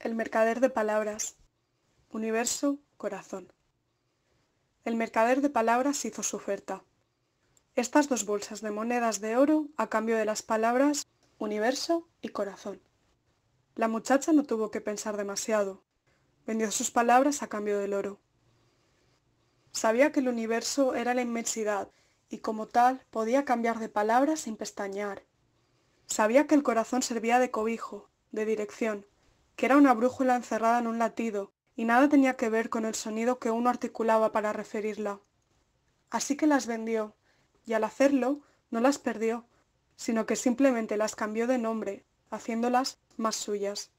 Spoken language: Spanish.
El mercader de palabras. Universo, corazón. El mercader de palabras hizo su oferta. Estas dos bolsas de monedas de oro a cambio de las palabras universo y corazón. La muchacha no tuvo que pensar demasiado. Vendió sus palabras a cambio del oro. Sabía que el universo era la inmensidad y como tal podía cambiar de palabras sin pestañear. Sabía que el corazón servía de cobijo, de dirección, que era una brújula encerrada en un latido, y nada tenía que ver con el sonido que uno articulaba para referirla. Así que las vendió, y al hacerlo no las perdió, sino que simplemente las cambió de nombre, haciéndolas más suyas.